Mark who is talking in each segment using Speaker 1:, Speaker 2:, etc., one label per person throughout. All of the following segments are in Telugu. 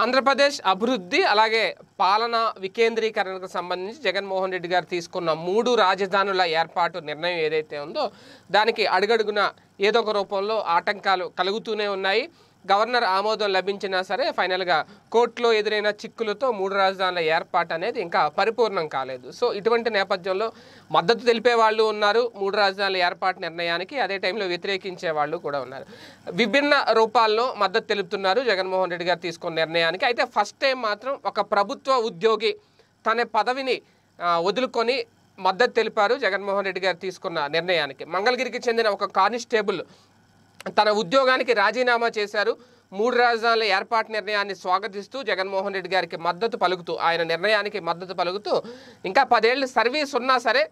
Speaker 1: ఆంధ్రప్రదేశ్ అభివృద్ధి అలాగే పాలన వికేంద్రీకరణకు సంబంధించి జగన్మోహన్ రెడ్డి గారు తీసుకున్న మూడు రాజధానుల ఏర్పాటు నిర్ణయం ఏదైతే ఉందో దానికి అడుగడుగున ఏదో ఒక రూపంలో ఆటంకాలు కలుగుతూనే ఉన్నాయి గవర్నర్ ఆమోదం లభించినా సరే ఫైనల్గా కోర్టులో ఎదురైన చిక్కులతో మూడు రాజధానుల ఏర్పాటు అనేది ఇంకా పరిపూర్ణం కాలేదు సో ఇటువంటి నేపథ్యంలో మద్దతు తెలిపే వాళ్ళు ఉన్నారు మూడు రాజధానుల ఏర్పాటు నిర్ణయానికి అదే టైంలో వ్యతిరేకించే వాళ్ళు కూడా ఉన్నారు విభిన్న రూపాల్లో మద్దతు తెలుపుతున్నారు జగన్మోహన్ రెడ్డి గారు తీసుకున్న నిర్ణయానికి అయితే ఫస్ట్ టైం మాత్రం ఒక ప్రభుత్వ ఉద్యోగి తన పదవిని వదులుకొని మద్దతు తెలిపారు జగన్మోహన్ రెడ్డి గారు తీసుకున్న నిర్ణయానికి మంగళగిరికి చెందిన ఒక కానిస్టేబుల్ తన ఉద్యోగానికి రాజీనామా చేశారు మూడు రాజధానుల ఏర్పాటు నిర్ణయాన్ని స్వాగతిస్తూ జగన్మోహన్ రెడ్డి గారికి మద్దతు పలుకుతూ ఆయన నిర్ణయానికి మద్దతు పలుకుతూ ఇంకా పదేళ్ళు సర్వీస్ ఉన్నా సరే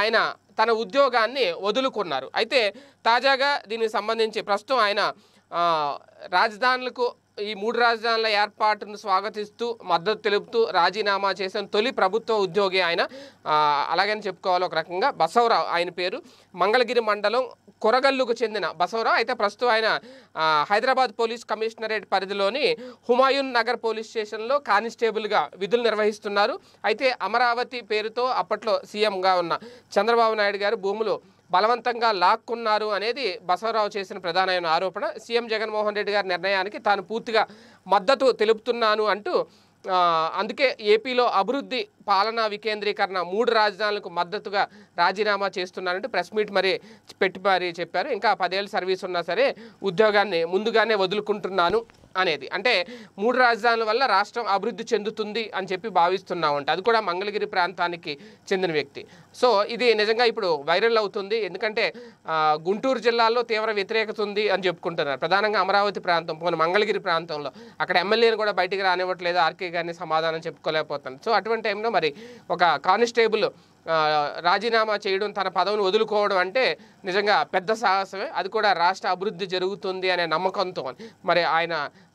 Speaker 1: ఆయన తన ఉద్యోగాన్ని వదులుకున్నారు అయితే తాజాగా దీనికి సంబంధించి ప్రస్తుతం ఆయన రాజధానులకు ఈ మూడు రాజధానుల ఏర్పాటును స్వాగతిస్తూ మద్దతు తెలుపుతూ రాజీనామా చేసిన తొలి ప్రభుత్వ ఉద్యోగి ఆయన అలాగని చెప్పుకోవాలి ఒక రకంగా బసవరావు ఆయన పేరు మంగళగిరి మండలం కొరగల్లుకు చెందిన బసవరావు అయితే ప్రస్తుతం ఆయన హైదరాబాద్ పోలీస్ కమిషనరేట్ పరిధిలోని హుమాయూన్ నగర్ పోలీస్ స్టేషన్లో కానిస్టేబుల్గా విధులు నిర్వహిస్తున్నారు అయితే అమరావతి పేరుతో అప్పట్లో సీఎంగా ఉన్న చంద్రబాబు నాయుడు గారు భూములు బలవంతంగా లాక్కున్నారు అనేది బసవరావు చేసిన ప్రధానమైన ఆరోపణ సీఎం జగన్మోహన్ రెడ్డి గారి నిర్ణయానికి తాను పూర్తిగా మద్దతు తెలుపుతున్నాను అంటూ అందుకే ఏపీలో అభివృద్ధి పాలనా వికేంద్రీకరణ మూడు రాజధానులకు మద్దతుగా రాజీనామా చేస్తున్నారంటే ప్రెస్ మీట్ మరి పెట్టి మరి చెప్పారు ఇంకా పదేళ్ళు సర్వీస్ ఉన్నా సరే ఉద్యోగాన్ని ముందుగానే వదులుకుంటున్నాను అనేది అంటే మూడు రాజధానుల వల్ల రాష్ట్రం అభివృద్ధి చెందుతుంది అని చెప్పి అంటే అది కూడా మంగళగిరి ప్రాంతానికి చెందిన వ్యక్తి సో ఇది నిజంగా ఇప్పుడు వైరల్ అవుతుంది ఎందుకంటే గుంటూరు జిల్లాలో తీవ్ర వ్యతిరేకత ఉంది అని చెప్పుకుంటున్నారు ప్రధానంగా అమరావతి ప్రాంతం పోనీ మంగళగిరి ప్రాంతంలో అక్కడ ఎమ్మెల్యేని కూడా బయటికి రానివ్వట్లేదు ఆర్కే గారిని సమాధానం చెప్పుకోలేకపోతున్నారు సో అటువంటి టైంలో మరి ఒక కానిస్టేబుల్ రాజీనామా చేయడం తన పదవిని వదులుకోవడం అంటే నిజంగా పెద్ద సాహసమే అది కూడా రాష్ట్ర అభివృద్ధి జరుగుతుంది అనే నమ్మకంతో మరి ఆయన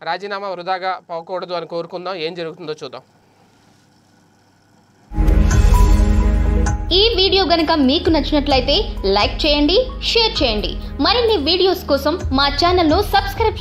Speaker 1: రాజీనామా వృధాగా పోకూడదు అని కోరుకుందాం ఏం జరుగుతుందో చూద్దాం ఈ వీడియో గనక మీకు నచ్చినట్లయితే లైక్ చేయండి షేర్ చేయండి మరిన్ని వీడియోస్ కోసం మా ఛానల్ను సబ్స్క్రైబ్